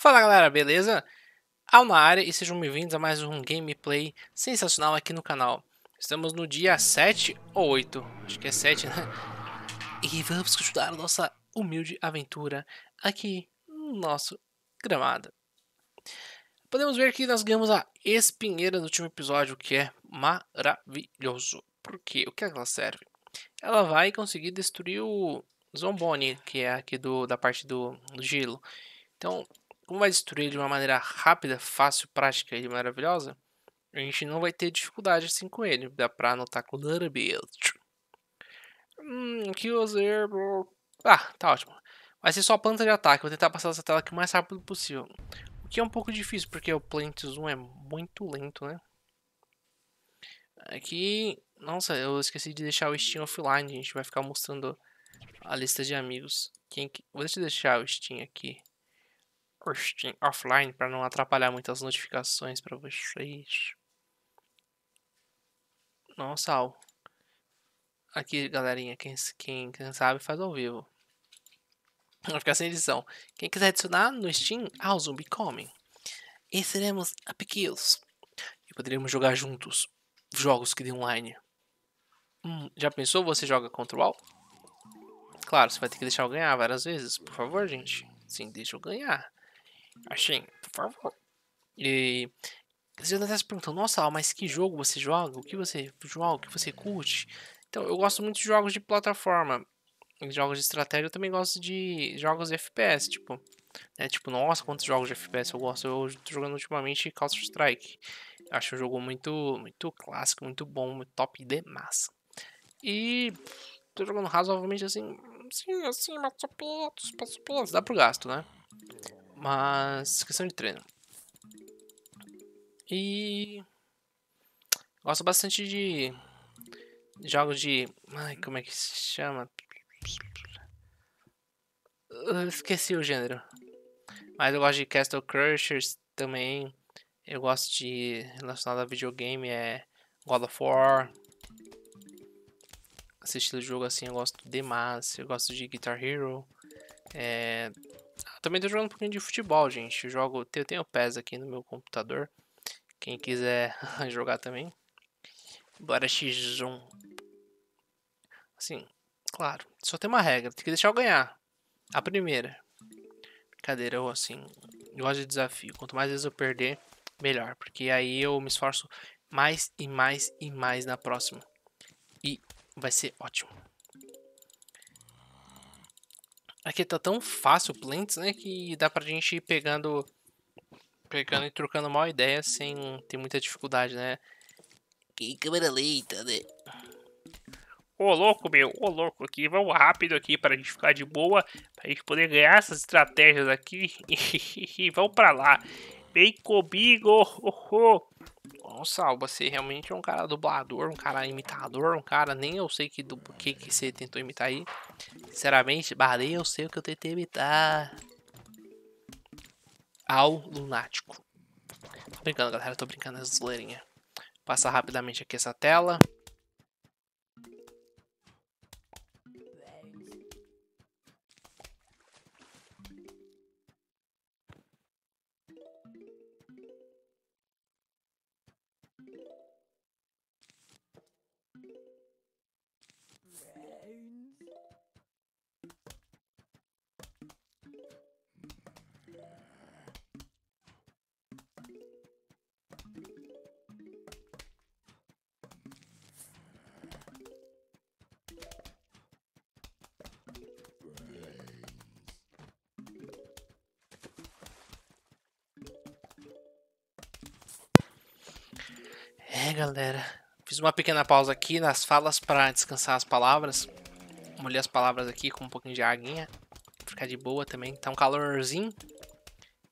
Fala galera, beleza? Al na área e sejam bem-vindos a mais um gameplay sensacional aqui no canal. Estamos no dia 7 ou 8, acho que é 7, né? E vamos continuar nossa humilde aventura aqui no nosso gramado. Podemos ver que nós ganhamos a espinheira no último episódio, que é maravilhoso. Porque o que ela serve? Ela vai conseguir destruir o Zombone, que é aqui do, da parte do, do gelo. Então, como vai destruir de uma maneira rápida, fácil, prática e maravilhosa, a gente não vai ter dificuldade assim com ele. Dá pra anotar com little bit. Hum, que user. Ah, tá ótimo. Vai ser só planta de ataque. Vou tentar passar essa tela aqui o mais rápido possível. O que é um pouco difícil, porque o Plant Zoom é muito lento, né? Aqui. Nossa, eu esqueci de deixar o Steam offline. A gente vai ficar mostrando a lista de amigos. Quem... Vou deixar o Steam aqui. Steam offline para não atrapalhar muitas notificações para vocês. Nossa, ó. Aqui, galerinha, quem, quem, quem sabe faz ao vivo. Vai ficar sem edição. Quem quiser adicionar no Steam ao ah, Zumbi Comem. E seremos amiguinhos. E poderíamos jogar juntos jogos que dê online. Hum, já pensou você joga contra o Claro, você vai ter que deixar eu ganhar várias vezes. Por favor, gente. Sim, deixa eu ganhar achei. por favor. E você ainda se perguntando, nossa, mas que jogo você joga? O que você joga? O que você curte? Então, eu gosto muito de jogos de plataforma. Jogos de estratégia, eu também gosto de jogos de FPS, tipo... Né? Tipo, nossa, quantos jogos de FPS eu gosto. Eu tô jogando ultimamente Counter-Strike. Acho um jogo muito, muito clássico, muito bom, muito top de massa. E... Tô jogando razoavelmente assim... Sim, assim, mas só menos, mais Dá pro gasto, né? Mas questão de treino. E gosto bastante de jogos de, ai, como é que se chama? esqueci o gênero. Mas eu gosto de Castle Crushers também. Eu gosto de relacionado a videogame é God of War. Esse estilo de jogo assim eu gosto demais. Eu gosto de Guitar Hero. É, também tô jogando um pouquinho de futebol, gente. Eu jogo, eu tenho o PES aqui no meu computador. Quem quiser jogar também. Bora X1. Assim, claro, só tem uma regra, tem que deixar eu ganhar. A primeira. Brincadeira, eu assim, gosto de desafio. Quanto mais vezes eu perder, melhor, porque aí eu me esforço mais e mais e mais na próxima. E vai ser ótimo. Aqui tá tão fácil o Plants, né? Que dá pra gente ir pegando. Pegando e trocando mal ideia sem ter muita dificuldade, né? Que câmera lenta, né? Ô louco, meu, ô louco aqui, vamos rápido aqui pra gente ficar de boa, pra gente poder ganhar essas estratégias aqui e vamos pra lá. Vem comigo! Oh, oh. Gonçalo, você realmente é um cara dublador, um cara imitador, um cara nem eu sei que, do que, que você tentou imitar aí. Sinceramente, Barney, eu sei o que eu tentei imitar. Ao lunático. Tô brincando, galera, tô brincando essa é zoeirinha. Passar rapidamente aqui essa tela. galera. Fiz uma pequena pausa aqui nas falas para descansar as palavras. Molhei as palavras aqui com um pouquinho de aguinha. Ficar de boa também. Tá um calorzinho.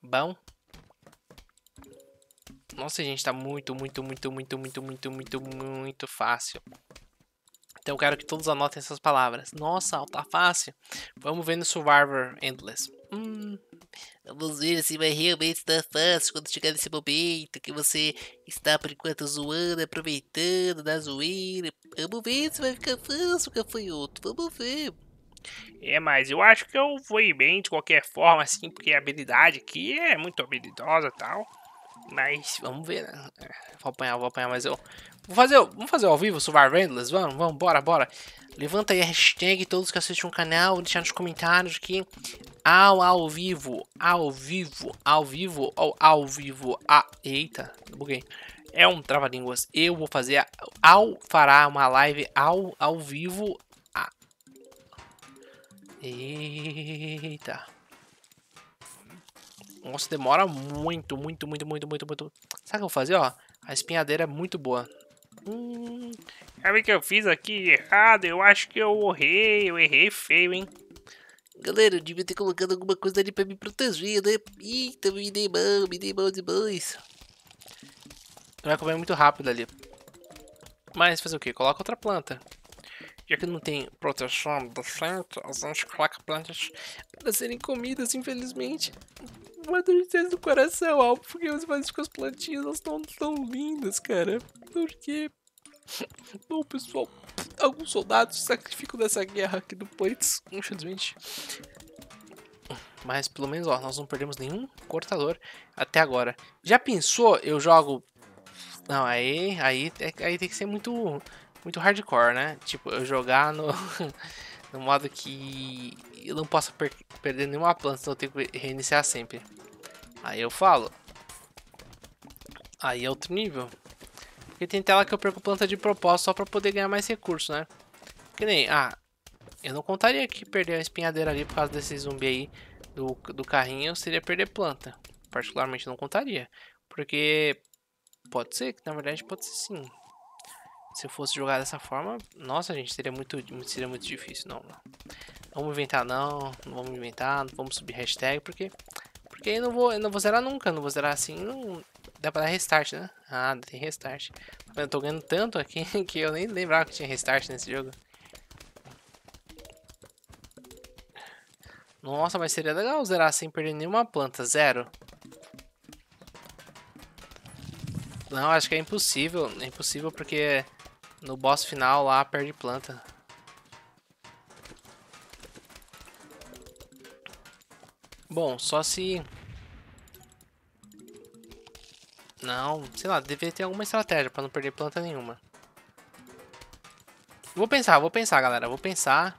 Bom. Nossa, gente, tá muito, muito, muito, muito, muito, muito, muito, muito fácil. Então eu quero que todos anotem essas palavras. Nossa, tá fácil. Vamos ver no Survivor Endless. Hum. Vamos ver se vai realmente estar fácil quando chegar nesse momento que você está por enquanto zoando, aproveitando da zoeira. Vamos ver se vai ficar fácil, gafanhoto. Vamos ver. É, mas eu acho que eu vou ir bem de qualquer forma, assim, porque a habilidade aqui é muito habilidosa e tal. Mas vamos ver, né? É, vou apanhar, vou apanhar, mas eu. Vou fazer, vamos fazer ao vivo, Survivor Endless? Vamos, vamos, bora, bora. Levanta aí a hashtag todos que assistem o canal, deixar nos comentários que ao ao vivo, ao vivo, ao vivo, ao, ao vivo, a eita, buguei. É um trava-línguas. Eu vou fazer ao fará uma live ao ao vivo. A... Eita. Nossa, demora muito, muito, muito, muito, muito, muito. Sabe o que eu vou fazer, ó? A espinhadeira é muito boa. Hum, sabe o que eu fiz aqui de errado? Eu acho que eu errei, eu errei feio, hein? Galera, eu devia ter colocado alguma coisa ali pra me proteger, né? Eita, me dei mal, me dei mal demais. Vai comer muito rápido ali. Mas fazer o que? Coloca outra planta. Já que não tem proteção do centro, a gente coloca plantas para serem comidas, infelizmente. Uma tristeza do coração, Alpo, porque você faz com as plantinhas, elas estão tão lindas, cara. Porque. Bom, pessoal, alguns soldados sacrificam nessa guerra aqui do Plates, infelizmente. Mas pelo menos, ó, nós não perdemos nenhum cortador até agora. Já pensou? Eu jogo. Não, aí, aí, é, aí tem que ser muito, muito hardcore, né? Tipo, eu jogar no, no modo que eu não posso per perder nenhuma planta, então eu tenho que reiniciar sempre. Aí eu falo. Aí é outro nível. Porque tem tela que eu perco planta de propósito só pra poder ganhar mais recursos, né? Que nem, ah, eu não contaria que perder a espinhadeira ali por causa desse zumbi aí do, do carrinho seria perder planta. Particularmente não contaria. Porque pode ser, que na verdade pode ser sim. Se eu fosse jogar dessa forma, nossa gente, seria muito, seria muito difícil. Não, não. Vamos inventar não, não vamos inventar, não vamos subir hashtag, porque... Porque não vou, eu não vou zerar nunca, não vou zerar assim, não, Dá pra dar restart, né? Ah, tem restart. Eu tô ganhando tanto aqui que eu nem lembrava que tinha restart nesse jogo. Nossa, mas seria legal zerar sem perder nenhuma planta. Zero. Não, acho que é impossível. É impossível porque no boss final lá perde planta. Bom, só se não, sei lá, deveria ter alguma estratégia pra não perder planta nenhuma. Vou pensar, vou pensar, galera. Vou pensar.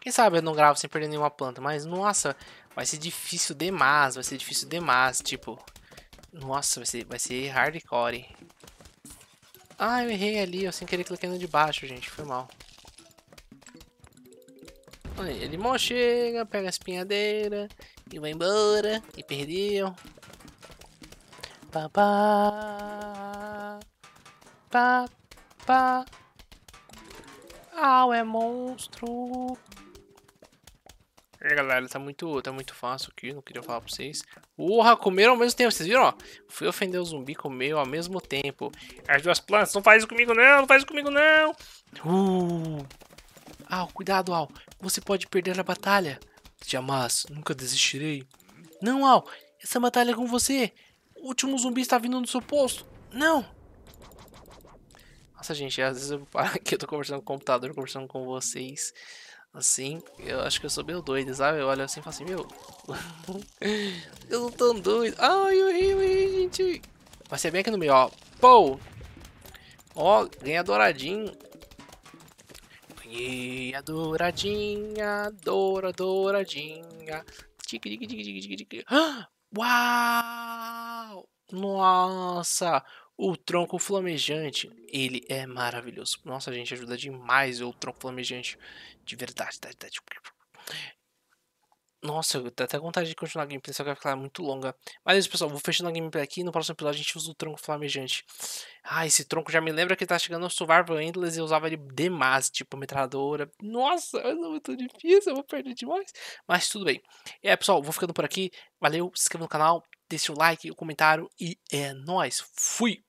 Quem sabe eu não gravo sem perder nenhuma planta. Mas, nossa, vai ser difícil demais. Vai ser difícil demais, tipo... Nossa, vai ser, vai ser hardcore. Ah, eu errei ali. Eu sem querer cliquei no de baixo, gente. Foi mal. ele mal chega, pega a espinhadeira e vai embora. E perdeu pa pa pa pa Au, é monstro! É, galera, tá muito, tá muito fácil aqui, não queria falar pra vocês. Porra, comeram ao mesmo tempo, vocês viram? Ó, fui ofender o zumbi, comeu ao mesmo tempo. As duas plantas, não faz isso comigo não, não faz isso comigo não! Uh. Al, cuidado, Al, você pode perder a batalha. Jamais, nunca desistirei. Não, Al, essa batalha é com você o último zumbi está vindo no seu posto. Não! Nossa, gente, às vezes eu paro aqui, eu tô conversando com o computador, conversando com vocês. Assim, eu acho que eu sou meio doido, sabe? Eu olho assim e falo assim, meu... eu não tô doido. Ai, eu ri, eu ri, gente. Vai ser bem aqui no meio, ó. Pou! Ó, ganha douradinho. Ganhei a douradinha, doura, douradinha. Tique, tique, tique, tique, tique, tique. Ah! Uau! Nossa, o tronco flamejante, ele é maravilhoso. Nossa, gente, ajuda demais o tronco flamejante. De verdade, tá, tá, tipo, Nossa, eu tenho até vontade de continuar a gameplay, só que vai ficar muito longa. Mas é isso, pessoal. Vou fechando a gameplay aqui. No próximo episódio a gente usa o tronco flamejante. Ah, esse tronco já me lembra que tá chegando no Survival Endless e eu usava ele demais, tipo metralhadora. Nossa, é muito difícil, eu vou perder demais. Mas tudo bem. É, pessoal, vou ficando por aqui. Valeu, se inscreva no canal deixe o like, o comentário e é nóis. Fui!